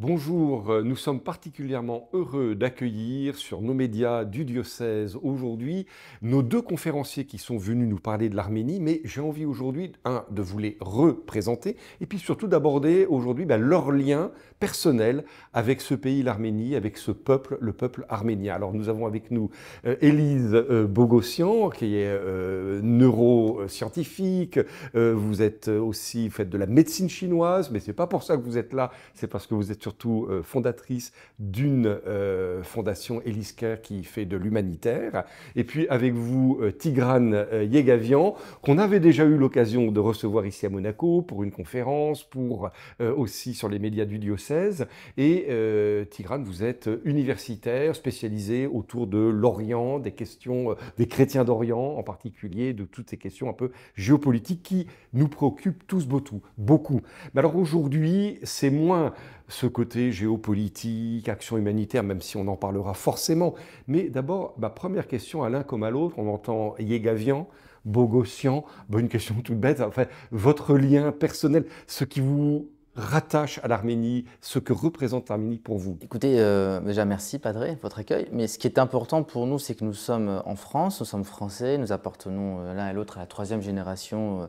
Bonjour, euh, nous sommes particulièrement heureux d'accueillir sur nos médias du diocèse aujourd'hui nos deux conférenciers qui sont venus nous parler de l'Arménie, mais j'ai envie aujourd'hui, un, de vous les représenter, et puis surtout d'aborder aujourd'hui ben, leur lien personnel avec ce pays, l'Arménie, avec ce peuple, le peuple arménien. Alors nous avons avec nous euh, Élise euh, Bogossian, qui est neuroscientifique, vous êtes aussi, vous de la médecine chinoise, mais c'est pas pour ça que vous êtes là, c'est parce que vous êtes euh, fondatrice d'une euh, fondation Elisker qui fait de l'humanitaire. Et puis avec vous, euh, Tigrane Yegavian, qu'on avait déjà eu l'occasion de recevoir ici à Monaco pour une conférence, pour aussi sur les médias du diocèse. Et Tigrane, vous êtes universitaire, spécialisé autour de l'Orient, des questions des chrétiens d'Orient en particulier, de toutes ces questions un peu géopolitiques qui nous préoccupent tous beaucoup. beaucoup. Mais alors aujourd'hui, c'est moins ce côté géopolitique, action humanitaire, même si on en parlera forcément. Mais d'abord, ma première question à l'un comme à l'autre, on entend Yegavian, Bogossian, bonne question toute bête, enfin, votre lien personnel, ce qui vous rattache à l'Arménie, ce que représente l'Arménie pour vous Écoutez, euh, déjà merci Padre, votre accueil. Mais ce qui est important pour nous, c'est que nous sommes euh, en France, nous sommes français, nous appartenons euh, l'un et l'autre à la troisième génération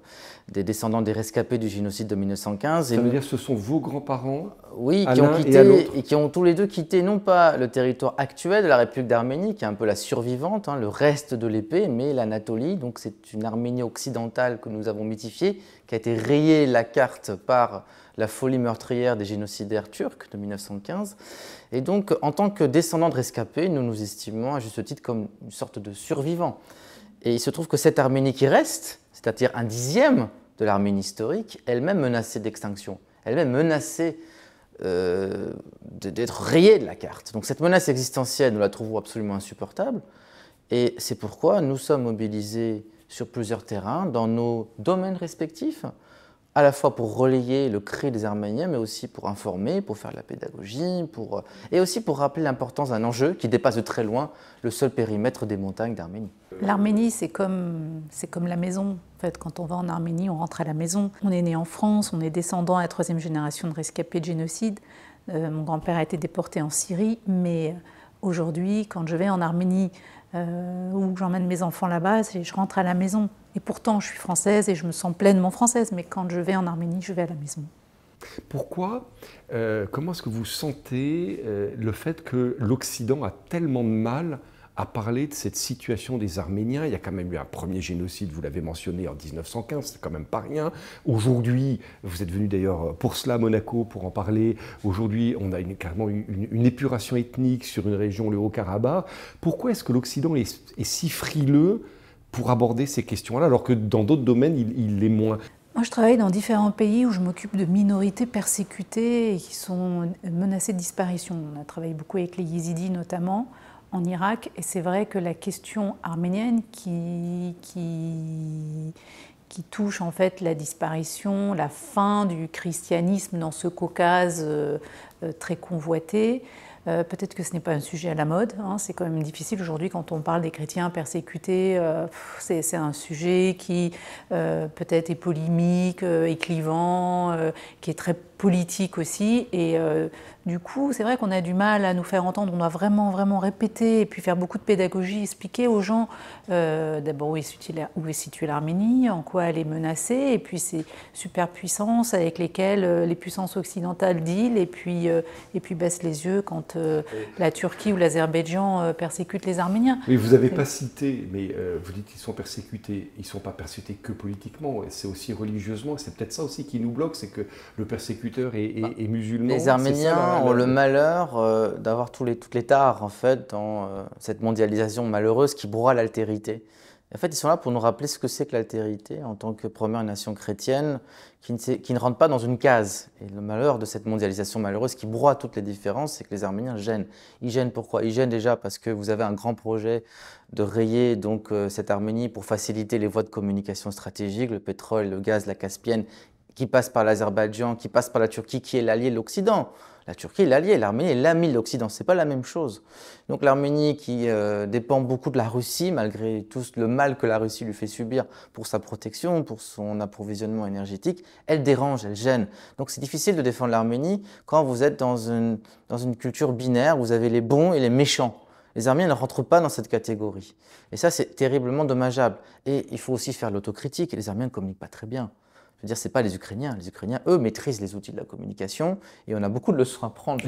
des descendants des rescapés du génocide de 1915. Et Ça veut dire que ce sont vos grands-parents Oui, qui ont quitté et, qui ont tous les deux quitté non pas le territoire actuel de la République d'Arménie, qui est un peu la survivante, hein, le reste de l'épée, mais l'Anatolie. Donc c'est une Arménie occidentale que nous avons mythifiée, qui a été rayée la carte par la folie meurtrière des génocidaires turcs de 1915. Et donc, en tant que descendants de rescapés, nous nous estimons à juste titre comme une sorte de survivants. Et il se trouve que cette Arménie qui reste, c'est-à-dire un dixième de l'Arménie historique, elle-même menacée d'extinction, elle-même menacée euh, d'être rayée de la carte. Donc cette menace existentielle, nous la trouvons absolument insupportable. Et c'est pourquoi nous sommes mobilisés sur plusieurs terrains, dans nos domaines respectifs, à la fois pour relayer le cri des Arméniens, mais aussi pour informer, pour faire de la pédagogie, pour, euh, et aussi pour rappeler l'importance d'un enjeu qui dépasse de très loin le seul périmètre des montagnes d'Arménie. L'Arménie, c'est comme, comme la maison. En fait, quand on va en Arménie, on rentre à la maison. On est né en France, on est descendant à la troisième génération de rescapés de génocide. Euh, mon grand-père a été déporté en Syrie, mais aujourd'hui, quand je vais en Arménie, euh, où j'emmène mes enfants là-bas et je rentre à la maison. Et pourtant, je suis française et je me sens pleinement française, mais quand je vais en Arménie, je vais à la maison. Pourquoi euh, Comment est-ce que vous sentez euh, le fait que l'Occident a tellement de mal à parler de cette situation des Arméniens. Il y a quand même eu un premier génocide, vous l'avez mentionné, en 1915, c'est quand même pas rien. Aujourd'hui, vous êtes venu d'ailleurs pour cela à Monaco pour en parler. Aujourd'hui, on a une, carrément une, une, épuration ethnique sur une région, le Haut-Karabakh. Pourquoi est-ce que l'Occident est, si frileux pour aborder ces questions-là, alors que dans d'autres domaines, il, il l'est moins moi, je travaille dans différents pays où je m'occupe de minorités persécutées et qui sont menacées de disparition. On a travaillé beaucoup avec les yézidis notamment en Irak. Et c'est vrai que la question arménienne qui, qui, qui, touche en fait la disparition, la fin du christianisme dans ce Caucase euh, euh, très convoité, euh, peut-être que ce n'est pas un sujet à la mode. Hein. c'est quand même difficile aujourd'hui quand on parle des chrétiens persécutés. c'est un sujet qui peut-être est polémique, est clivant, qui est très politique aussi. Et euh, du coup, c'est vrai qu'on a du mal à nous faire entendre. On doit vraiment, vraiment répéter et puis faire beaucoup de pédagogie, expliquer aux gens euh, d'abord où, où est située l'Arménie, en quoi elle est menacée, et puis ces superpuissances avec lesquelles euh, les puissances occidentales deal et puis, et puis baissent les yeux quand la Turquie ou l'Azerbaïdjan persécutent les Arméniens. Mais vous n'avez pas cité, mais vous dites qu'ils sont persécutés. Ils ne sont pas persécutés que politiquement, c'est aussi religieusement. C'est peut-être ça aussi qui nous bloque, c'est que le persécution... Bah, les Arméniens ont le malheur euh, d'avoir tous les, toutes les tares, en fait, dans euh, cette mondialisation malheureuse qui broie l'altérité. En fait, ils sont là pour nous rappeler ce que c'est que l'altérité en tant que première nation chrétienne qui ne, rentre pas dans une case. Et le malheur de cette mondialisation malheureuse qui broie toutes les différences, c'est que les Arméniens gênent. Ils gênent pourquoi Ils gênent déjà parce que vous avez un grand projet de rayer donc euh, cette Arménie pour faciliter les voies de communication stratégiques, le pétrole, le gaz, la Caspienne qui passe par l'Azerbaïdjan, qui passe par la Turquie, qui est l'allié de l'Occident. La Turquie est l'allié, l'Arménie est l'ami de l'Occident, n'est pas la même chose. Donc l'Arménie qui euh, dépend beaucoup de la Russie, malgré tout le mal que la Russie lui fait subir pour sa protection, pour son approvisionnement énergétique, elle dérange, elle gêne. Donc c'est difficile de défendre l'Arménie quand vous êtes dans une, culture binaire, vous avez les bons et les méchants. Les Arméniens ne rentrent pas dans cette catégorie. Et ça, c'est terriblement dommageable. Et il faut aussi faire l'autocritique, les Arméniens ne communiquent pas très bien. Je veux dire, c'est pas les Ukrainiens. Les Ukrainiens, eux, maîtrisent les outils de la communication et on a beaucoup de leçons à prendre.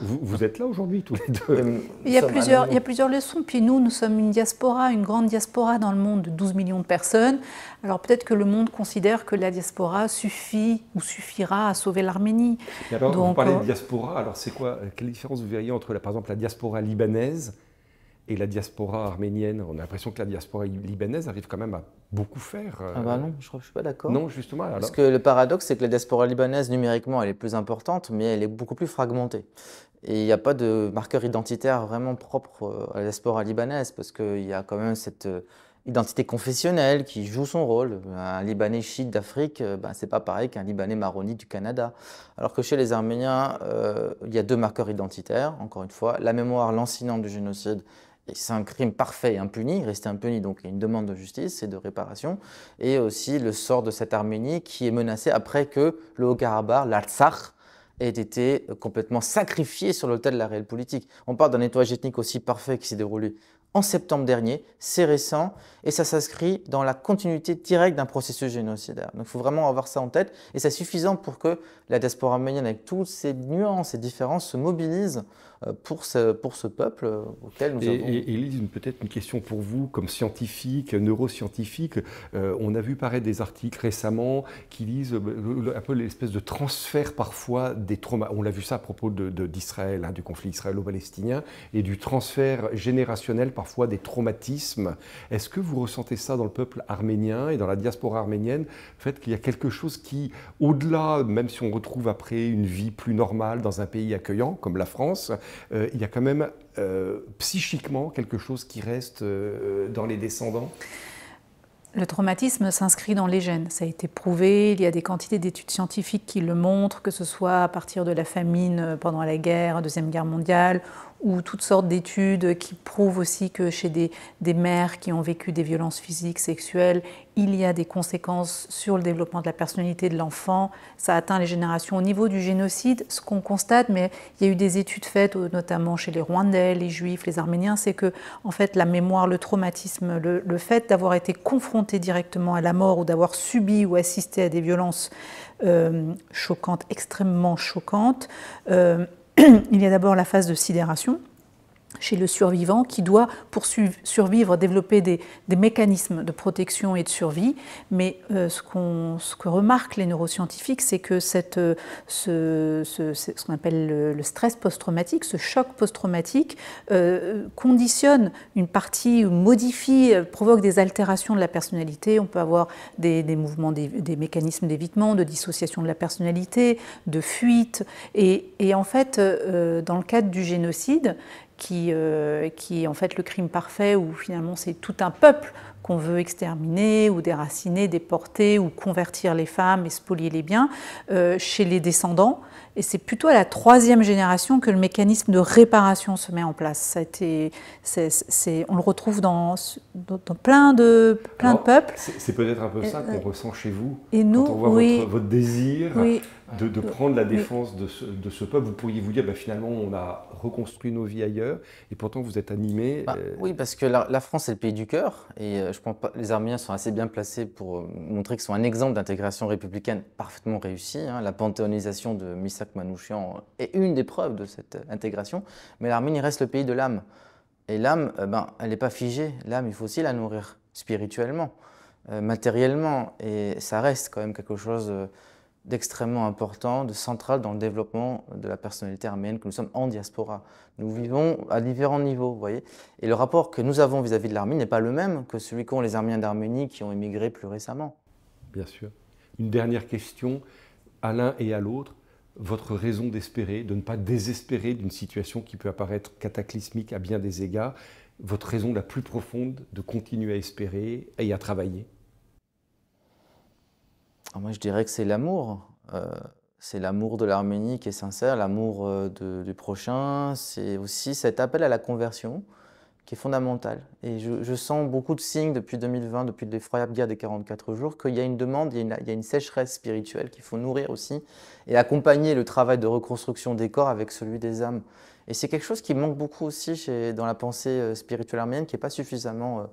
Vous, êtes là aujourd'hui, tous les deux. Euh, il, y a plusieurs, il y a plusieurs leçons. Puis nous, nous sommes une diaspora, une grande diaspora dans le monde de 12 millions de personnes. Alors peut-être que le monde considère que la diaspora suffit ou suffira à sauver l'Arménie. Alors, Donc, vous parlez de euh, diaspora. Alors, c'est quoi Quelle différence vous verriez entre, par exemple, la diaspora libanaise et la diaspora arménienne. On a l'impression que la diaspora libanaise arrive quand même à beaucoup faire. Euh, ah bah non, je ne suis pas d'accord. Non, justement. Parce que le paradoxe, c'est que la diaspora libanaise, numériquement, elle est plus importante, mais elle est beaucoup plus fragmentée. Et il n'y a pas de marqueur identitaire vraiment propre euh, à la diaspora libanaise, parce qu'il y a quand même cette euh, identité confessionnelle qui joue son rôle. Un Libanais chiite d'Afrique, ben, c'est pas pareil qu'un Libanais maronite du Canada. Alors que chez les Arméniens, il y a deux marqueurs identitaires, encore une fois, la mémoire lancinante du génocide c'est un crime parfait et impuni, resté impuni, donc il y a une demande de justice et de réparation, et aussi le sort de cette Arménie qui est menacée après que le Haut-Karabakh, l'Artsakh, ait été complètement sacrifié sur l'autel de la réelle politique. On parle d'un nettoyage ethnique aussi parfait qui s'est déroulé en septembre dernier, c'est récent, et ça s'inscrit dans la continuité directe d'un processus génocidaire. Donc il faut vraiment avoir ça en tête, et c'est suffisant pour que la diaspora arménienne, avec toutes ses nuances et différences, se mobilise euh, pour ce, pour ce peuple euh, auquel nous et, avons... Et Elise, peut-être une question pour vous, comme scientifique, neuroscientifique. Euh, on a vu paraître des articles récemment qui lisent un peu l'espèce de transfert parfois des traumas. On l'a vu ça à propos d'Israël, de, hein, du conflit israélo-palestinien, et du transfert générationnel parfois des traumatismes. Est-ce que vous ressentez ça dans le peuple arménien et dans la diaspora arménienne, le fait qu'il y a quelque chose qui, au-delà, même si on retrouve après une vie plus normale dans un pays accueillant comme la France, euh, il y a quand même euh, psychiquement quelque chose qui reste euh, dans les descendants le traumatisme s'inscrit dans les gènes, ça a été prouvé, il y a des quantités d'études scientifiques qui le montrent, que ce soit à partir de la famine pendant la guerre, Deuxième Guerre mondiale, ou toutes sortes d'études qui prouvent aussi que chez des, des, mères qui ont vécu des violences physiques, sexuelles, il y a des conséquences sur le développement de la personnalité de l'enfant. Ça atteint les générations. Au niveau du génocide, ce qu'on constate, mais il y a eu des études faites euh, notamment chez les Rwandais, les Juifs, les Arméniens, c'est que en fait la mémoire, le traumatisme, le, fait d'avoir été confronté directement à la mort ou d'avoir subi ou assisté à des violences euh, choquantes, extrêmement choquantes, euh, il y a d'abord la phase de sidération, chez le survivant qui doit poursuivre, survivre développer des, des mécanismes de protection et de survie. Mais euh, ce, qu'on ce que remarquent les neuroscientifiques, c'est que cette, euh, ce, ce, ce qu'on appelle le, stress post-traumatique, ce choc post-traumatique, euh, conditionne une partie, modifie, provoque des altérations de la personnalité. On peut avoir des, des mouvements, des, des mécanismes d'évitement, de dissociation de la personnalité, de fuite. Et, et en fait, dans le cadre du génocide, qui, euh, qui est en fait le crime parfait, où finalement c'est tout un peuple qu'on veut exterminer ou déraciner, déporter ou convertir les femmes et spolier les biens euh, chez les descendants. Et c'est plutôt à la troisième génération que le mécanisme de réparation se met en place. Ça a été, on le retrouve dans, plein, de, plein de peuples. C'est peut-être un peu ça qu'on euh, ressent chez vous. Et nous, quand on voit votre, votre, désir oui de, euh, prendre la défense de ce, peuple. Vous pourriez vous dire, bah, finalement, on a reconstruit nos vies ailleurs, et pourtant vous êtes animé. Bah, euh, oui, parce que la, France est le pays du cœur, et euh, je pense que les Arméniens sont assez bien placés pour montrer qu'ils sont un exemple d'intégration républicaine parfaitement réussie. Hein. La panthéonisation de Misak Manouchian est une des preuves de cette intégration, mais l'Arménie reste le pays de l'âme. Et l'âme, ben, elle n'est pas figée. L'âme, il faut aussi la nourrir spirituellement, matériellement, et ça reste quand même quelque chose d'extrêmement important, de central dans le développement de la personnalité arménienne que nous sommes en diaspora. Nous vivons à différents niveaux, vous voyez. Et le rapport que nous avons vis-à-vis de l'Arménie n'est pas le même que celui qu'ont les Arméniens d'Arménie qui ont émigré plus récemment. Bien sûr. Une dernière question à l'un et à l'autre. Votre raison d'espérer, de ne pas désespérer d'une situation qui peut apparaître cataclysmique à bien des égards, votre raison la plus profonde de continuer à espérer et à travailler ah, moi, je dirais que c'est l'amour. Euh, c'est l'amour de l'Arménie qui est sincère, l'amour euh, du prochain. C'est aussi cet appel à la conversion qui est fondamental. Et je, sens beaucoup de signes depuis 2020, depuis l'effroyable guerre des 44 jours, qu'il y a une demande, il y a une, sécheresse spirituelle qu'il faut nourrir aussi et accompagner le travail de reconstruction des corps avec celui des âmes. Et c'est quelque chose qui manque beaucoup aussi chez, dans la pensée euh, spirituelle arménienne, qui n'est pas suffisamment...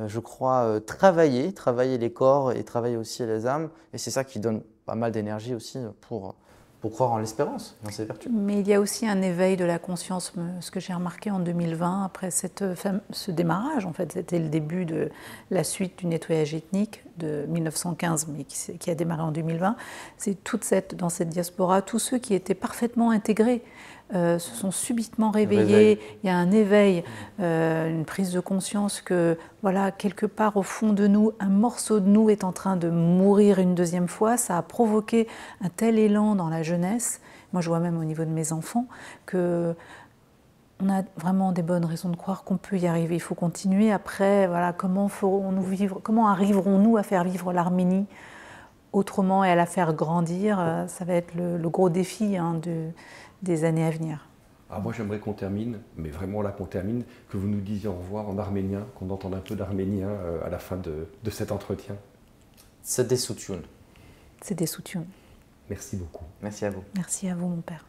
Euh, je crois, euh, travailler, travailler les corps et travailler aussi les âmes. Et c'est ça qui donne pas mal d'énergie aussi euh, pour, pour croire en l'espérance, dans ces vertus. Mais il y a aussi un éveil de la conscience, ce que j'ai remarqué en 2020, après cette, ce démarrage, en fait, c'était le début de la suite du nettoyage ethnique de 1915, mais qui, qui a démarré en 2020, c'est toute cette, dans cette diaspora, tous ceux qui étaient parfaitement intégrés. Euh, se sont subitement réveillés. Il y a un éveil, euh, une prise de conscience que, voilà, quelque part au fond de nous, un morceau de nous est en train de mourir une deuxième fois. Ça a provoqué un tel élan dans la jeunesse. Moi, je vois même au niveau de mes enfants que on a vraiment des bonnes raisons de croire qu'on peut y arriver. Il faut continuer. Après, voilà, comment ferons-nous vivre Comment arriverons-nous à faire vivre l'Arménie autrement et à la faire grandir euh, Ça va être le, gros défi hein, de, des années à venir. Ah, moi, j'aimerais qu'on termine, mais vraiment là qu'on termine, que vous nous disiez au revoir en arménien, qu'on entende un peu d'arménien euh, à la fin de, cet entretien. C'est des soutiens. C'est des soutiens. Merci beaucoup. Merci à vous. Merci à vous, mon père.